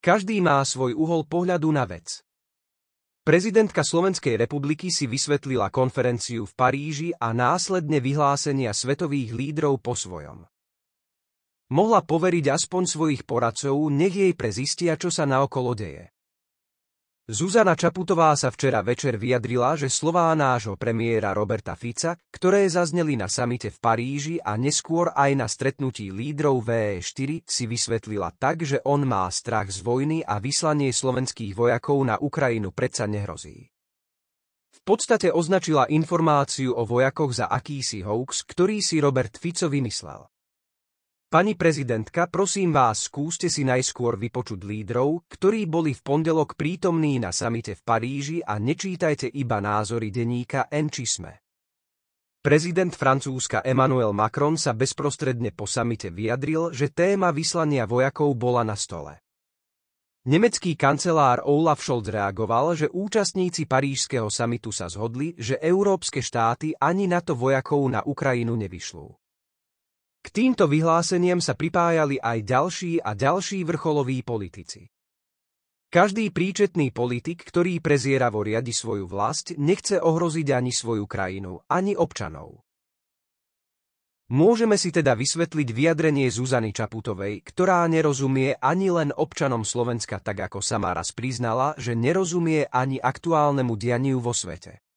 Každý má svoj uhol pohľadu na vec. Prezidentka Slovenskej republiky si vysvetlila konferenciu v Paríži a následne vyhlásenia svetových lídrov po svojom. Mohla poveriť aspoň svojich poradcov, nech jej prezistia, čo sa naokolo deje. Zuzana Čaputová sa včera večer vyjadrila, že slová nášho premiéra Roberta Fica, ktoré zazneli na samite v Paríži a neskôr aj na stretnutí lídrov v 4 e si vysvetlila tak, že on má strach z vojny a vyslanie slovenských vojakov na Ukrajinu predsa nehrozí. V podstate označila informáciu o vojakoch za akýsi hoax, ktorý si Robert Fico vymyslel. Pani prezidentka, prosím vás, skúste si najskôr vypočuť lídrov, ktorí boli v pondelok prítomní na samite v Paríži a nečítajte iba názory denníka N či sme. Prezident Francúzska Emmanuel Macron sa bezprostredne po samite vyjadril, že téma vyslania vojakov bola na stole. Nemecký kancelár Olaf Scholz reagoval, že účastníci parížského samitu sa zhodli, že európske štáty ani na to vojakov na Ukrajinu nevyšľú. K týmto vyhláseniam sa pripájali aj ďalší a ďalší vrcholoví politici. Každý príčetný politik, ktorý prezieravo riadi svoju vlast, nechce ohroziť ani svoju krajinu, ani občanov. Môžeme si teda vysvetliť vyjadrenie Zuzany Čaputovej, ktorá nerozumie ani len občanom Slovenska tak, ako sama raz priznala, že nerozumie ani aktuálnemu dianiu vo svete.